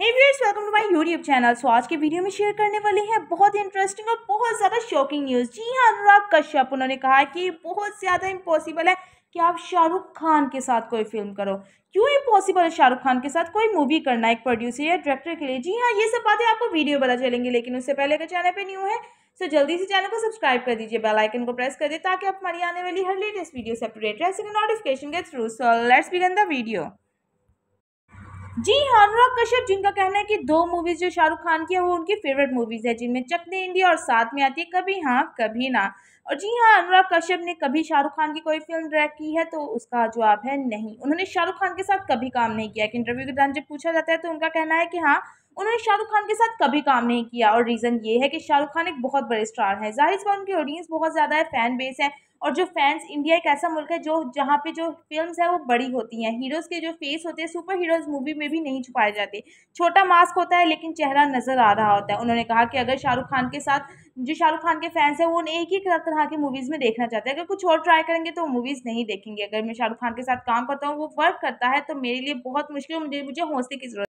hey viewers welcome to my YouTube channel so आज के video में शेयर करने वाले हैं बहुत ही इंटरेस्टिंग और बहुत ज़्यादा शॉकिंग न्यूज़ जी हाँ अनुराग कश्यप उन्होंने कहा कि बहुत ज़्यादा इम्पॉसिबल है कि आप शाहरुख खान के साथ कोई फिल्म करो क्यों इम्पॉसिबल है शाहरुख खान के साथ कोई मूवी करना एक प्रोड्यूसर या डायरेक्टर के लिए जी हाँ ये सब बातें आपको वीडियो पता चलेंगी लेकिन उससे पहले अगर चैनल पर न्यू है तो जल्दी से चैनल को सब्सक्राइब कर दीजिए बेल आइकन को प्रेस कर दीजिए ताकि आप हमारी आने वाली हर लेटेस्ट वीडियो से अपडेट रह नोटिफिकेशन के through so let's begin the video जी हाँ अनुराग कश्यप जिनका कहना है कि दो मूवीज़ जो शाहरुख खान की है वो उनकी फेवरेट मूवीज़ है जिनमें चक दे इंडिया और साथ में आती है कभी हाँ कभी ना और जी हाँ अनुराग कश्यप ने कभी शाहरुख खान की कोई फिल्म ड्रैक की है तो उसका जवाब है नहीं उन्होंने शाहरुख खान के साथ कभी काम नहीं किया कि इंटरव्यू के दौरान जब पूछा जाता है तो उनका कहना है कि हाँ उन्होंने शाहरुख खान के साथ कभी काम नहीं किया और रीज़न ये है कि शाहरुख खान एक बहुत बड़े स्टार हैं जाहिर सा उनकी ऑडियंस बहुत ज़्यादा है फैन बेस है और जो फैंस इंडिया एक ऐसा मुल्क है जो जहाँ पे जो फिल्म है वो बड़ी होती हैं हीरोज़ के जो फेस होते हैं सुपर हीरोज़ मूवी में भी नहीं छुपाए जाते छोटा मास्क होता है लेकिन चेहरा नज़र आ रहा होता है उन्होंने कहा कि अगर शाहरुख खान के साथ जो शाहरुख खान के फैंस हैं वो उन्हें एक ही तरह की मूवीज़ में देखना चाहते हैं अगर कुछ और ट्राई करेंगे तो मूवीज़ नहीं देखेंगे अगर मैं शाहरुख खान के साथ काम करता हूँ वो वर्क करता है तो मेरे लिए बहुत मुश्किल मुझे मुझे हौसले की ज़रूरत